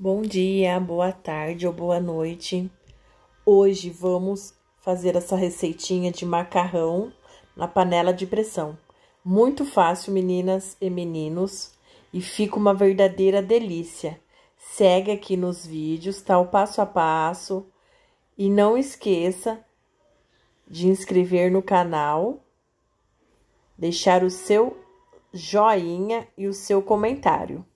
Bom dia, boa tarde ou boa noite. Hoje vamos fazer essa receitinha de macarrão na panela de pressão. Muito fácil, meninas e meninos, e fica uma verdadeira delícia. Segue aqui nos vídeos, tá? O passo a passo. E não esqueça de inscrever no canal, deixar o seu joinha e o seu comentário.